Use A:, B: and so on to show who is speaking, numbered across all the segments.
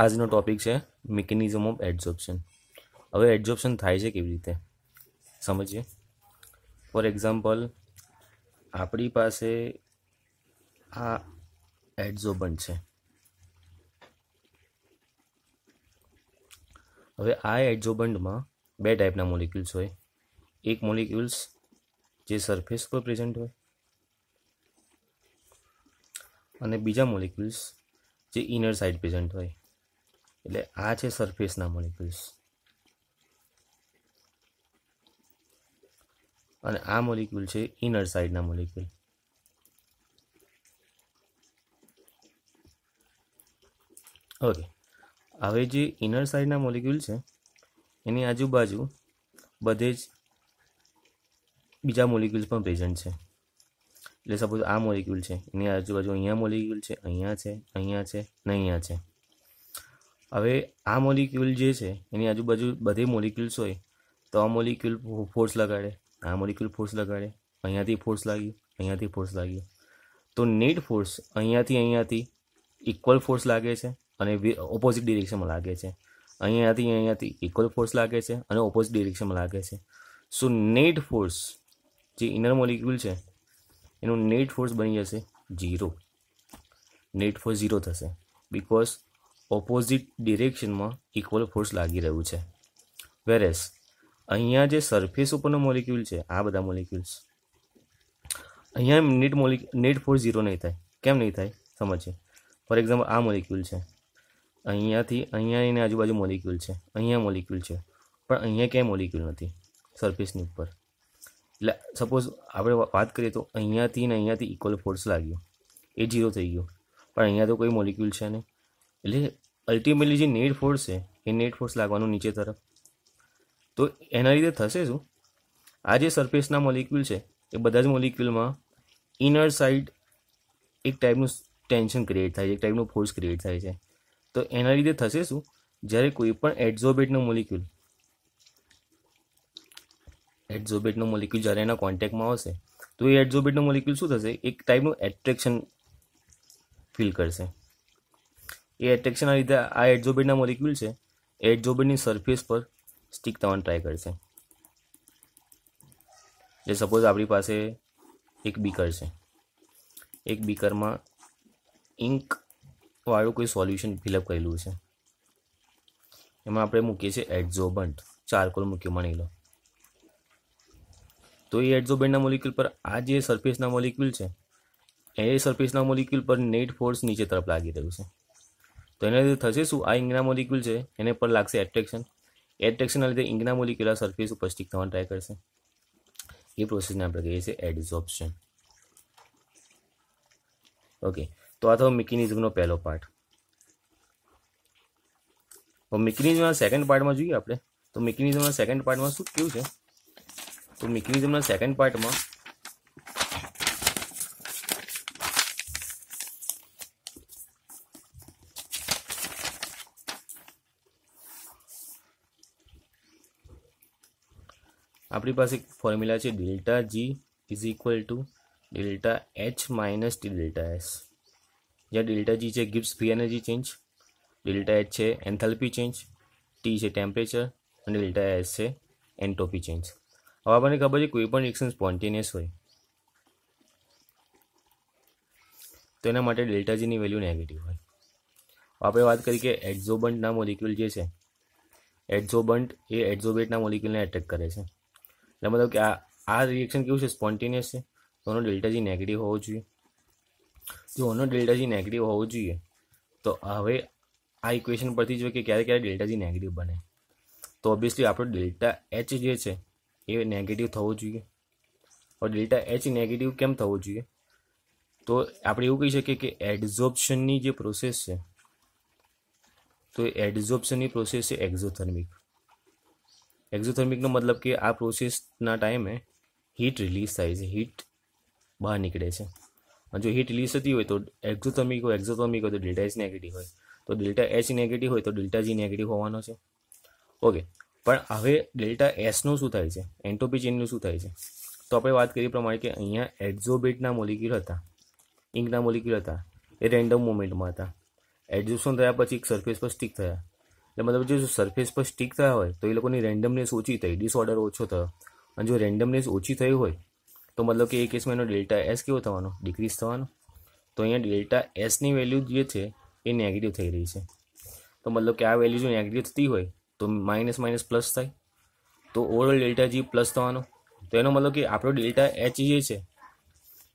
A: આજનો ટોપિક છે mechanism of adsorption હવે એડઝોપ્શન થાય છે કેવી રીતે સમજીએ ફોર એક્ઝામ્પલ આપણી પાસે આ એડઝોબન છે હવે આ એડઝોબન્ટમાં બે ટાઈપના મોલિક્યુલ્સ હોય એક મોલિક્યુલ્સ જે સરફેસ પર પ્રેઝન્ટ હોય અને બીજા મોલિક્યુલ્સ જે ઇનર સાઇડ પ્રેઝન્ટ હોય એટલે આ છે સરફેસના મોલિક્યુલ્સ અને આ મોલિક્યુલ છે ઇનર સાઇડના મોલિક્યુલ ઓકે હવે જે ઇનર સાઇડના મોલિક્યુલ છે એની આજુબાજુ બધે જ બીજા મોલિક્યુલ્સ પણ પ્રેઝન્ટ છે એટલે સપોઝ આ મોલિક્યુલ છે એની આજુબાજુ અહીંયા મોલિક્યુલ છે અહીંયા છે અહીંયા છે ને અહીંયા છે હવે આ મોલિક્યુલ જે છે એની આજુબાજુ બધે મોલિક્યુલ્સ હોય તો આ મોલિક્યુલ ફોર્સ લગાડે આ મોલિક્યુલ ફોર્સ લગાડે અહીંયાથી ફોર્સ લાગ્યું અહીંયાથી ફોર્સ લાગ્યું તો નેટ ફોર્સ અહીંયાથી અહીંયાથી ઇક્વલ ફોર્સ લાગે છે અને ઓપોઝિટ ડિરેક્શનમાં લાગે છે અહીંયાથી અહીંયાથી ઇક્વલ ફોર્સ લાગે છે અને ઓપોઝિટ ડિરેક્શનમાં લાગે છે સો નેટ ફોર્સ જે ઇનર મોલિક્યુલ છે એનું નેટ ફોર્સ બની જશે ઝીરો નેટ ફોર્સ ઝીરો થશે બિકોઝ ઓપોઝિટ ડિરેક્શનમાં ઇક્વલ ફોર્સ લાગી રહ્યું છે વેરેસ અહીંયા જે સરફેસ ઉપરનું મોલિક્યુલ છે આ બધા મોલિક્યુલ્સ અહીંયા નેટ મોલિક નેટ ફોર્સ ઝીરો નહીં થાય કેમ નહીં થાય સમજે ફોર એક્ઝામ્પલ આ મોલિક્યુલ છે અહીંયાથી અહીંયા એની આજુબાજુ મોલિક્યુલ છે અહીંયા મોલિક્યુલ છે પણ અહીંયા ક્યાંય મોલિક્યુલ નથી સરફેસની ઉપર એટલે સપોઝ આપણે વાત કરીએ તો અહીંયાથી ને અહીંયાથી ઇક્વલ ફોર્સ લાગ્યો એ ઝીરો થઈ ગયો પણ અહીંયા તો કોઈ મોલિક્યુલ છે નહીં એટલે અલ્ટિમેટલી જે નેટ ફોર્સ છે એ નેટ ફોર્સ લાગવાનું નીચે તરફ તો એના લીધે થશે શું આ જે સરફેસના મોલિક્યુલ છે એ બધા જ મોલિક્યુલમાં ઇનર સાઇડ એક ટાઈપનું ટેન્શન ક્રિએટ થાય છે એક ટાઈપનું ફોર્સ ક્રિએટ થાય છે તો એના લીધે થશે શું જ્યારે કોઈ પણ એડઝોબેટનું મોલિક્યુલ એડઝોબેટનું મોલિક્યુલ જ્યારે એના કોન્ટેક્ટમાં આવશે તો એ એડઝોબેટનું મોલિક્યુલ શું થશે એક ટાઈપનું એટ્રેક્શન ફીલ કરશે એ એટ્રેક્શનના લીધે આ એડઝોબેટના મોલિક્યુલ છે એ સરફેસ પર સ્ટીક થવાનું ટ્રાય કરશે જે સપોઝ આપણી પાસે એક બીકર છે એક બીકરમાં ઇંકવાળું કોઈ સોલ્યુશન ફિલઅપ કરેલું છે એમાં આપણે મૂકીએ છીએ એડઝોબન્ટ ચારકોલ મૂક્યો માની લો તો એ એડઝોબેન્ટના મોલિક્યુલ પર આ જે સરફેસના મોલિક્યુલ છે એ સરફેસના મોલિક્યુલ પર નેટ ફોર્સ નીચે તરફ લાગી રહ્યું છે તો એનાથી થશે શું આ ઇંગના મોલિક્યુલ છે એને પર લાગશે એટ્રેક્શન એટ્રેક્શનના લીધે ઇંગના મોલિક્યુલ આ સરફેસ ઉપર સ્ટીક થવાનું ટ્રાય કરશે એ પ્રોસેસને આપણે કહીએ છીએ એડઝોપ્શન ઓકે તો આ થયો મિકેનિઝમનો પહેલો પાર્ટ તો મિકેનિઝમના સેકન્ડ પાર્ટમાં જોઈએ આપણે તો મિકેનિઝમના સેકન્ડ પાર્ટમાં શું કેવું છે તો મિકેનિઝમના સેકન્ડ પાર્ટમાં આપણી પાસે ફોર્મ્યુલા છે delta G is equal to delta H minus T delta S જ્યાં ડેલ્ટા જી છે Gibbs free energy change delta H છે એન્થાલ્પી ચેન્જ ટી છે ટેમ્પરેચર અને ડેલ્ટા એસ છે એન્ટોપી ચેન્જ હવે આપણને ખબર છે કોઈ પણ રિએક્શન સ્પોન્ટેનિયસ હોય તો એના માટે ડેલ્ટાજીની વેલ્યુ નેગેટિવ હોય આપણે વાત કરી કે એડઝોબન્ટના મોલિક્યુલ જે છે એડઝોબન્ટ એ એડઝોબેટના મોલિક્યુલને એટેક કરે છે ना मतलब कि तो आ रिएक्शन क्यों से स्पॉन्टेनियस है तो उन्होंने डेल्टा जी नेगेटिव होव जी जो उन्होंने डेल्टा जी नेगेटिव होव जी तो हमें आ इक्वेशन पर जो कि क्या क्या डेल्टा जी नेगेटिव बने तो ऑब्वियसली आप डेल्टा एच जो है ये नेगेटिव थवो जुए और डेल्टा एच नेगेटिव केम थवो जुए तो आप यू कही सके कि की जो प्रोसेस है तो की प्रोसेस है एक्जोथर्मिक એક્ઝોથર્મિકનો મતલબ કે આ પ્રોસેસના ટાઈમે હીટ રિલીઝ થાય છે હીટ બહાર નીકળે છે અને જો હીટ રિલીઝ થતી હોય તો એક્ઝોથર્મિક હોય એક્ઝોથર્મિક હોય તો ડેલ્ટા એચ નેગેટિવ હોય તો ડેલ્ટા એચ નેગેટિવ હોય તો ડેલ્ટા જી નેગેટિવ હોવાનો છે ઓકે પણ હવે ડેલ્ટા એસનું શું થાય છે એન્ટોપી ચેનનું શું થાય છે તો આપણે વાત કરી પ્રમાણે કે અહીંયા એક્ઝોબેટના મોલિક્યુલ હતા ઇંકના મોલિક્યુલ હતા એ રેન્ડમ મુમેન્ટમાં હતા એડજસ્ટન થયા પછી એક સરફેસ પર સ્ટીક થયા એટલે મતલબ જો સરફેસ પર સ્ટીક થયા હોય તો એ લોકોની રેન્ડમનેસ ઓછી થઈ ડિસઓર્ડર ઓછો થયો અને જો રેન્ડમનેસ ઓછી થઈ હોય તો મતલબ કે એ કેસમાં એનો ડેલ્ટા એસ કેવો થવાનો ડિક્રીઝ થવાનો તો અહીંયા ડેલ્ટા એસની વેલ્યુ જે છે એ નેગેટિવ થઈ રહી છે તો મતલબ કે આ વેલ્યુ જો નેગેટિવ થતી હોય તો માઇનસ માઇનસ પ્લસ થાય તો ઓવરઓલ ડેલ્ટા જી પ્લસ થવાનો તો એનો મતલબ કે આપણો ડેલ્ટા એચ જે છે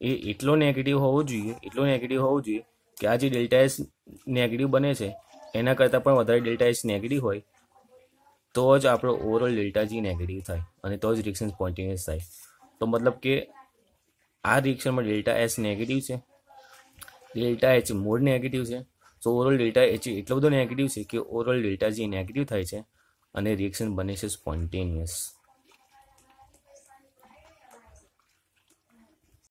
A: એ એટલો નેગેટિવ હોવો જોઈએ એટલો નેગેટિવ હોવો જોઈએ કે આ જે ડેલ્ટા એસ નેગેટિવ બને છે એના કરતાં પણ વધારે ડેલ્ટા એચ નેગેટિવ હોય તો જ આપણો ઓવરઓલ ડેલ્ટા જી નેગેટિવ થાય અને તો જ રિએક્શન સ્પોન્ટેનિયસ થાય તો મતલબ કે આ રિએક્શનમાં ડેલ્ટા એચ નેગેટિવ છે ડેલ્ટા એચ મોર નેગેટિવ છે તો ઓવરઓલ ડેલ્ટા એચ એટલો બધો નેગેટિવ છે કે ઓવરઓલ ડેલ્ટા જી નેગેટિવ થાય છે અને રિએક્શન બને છે સ્પોન્ટેનિયસ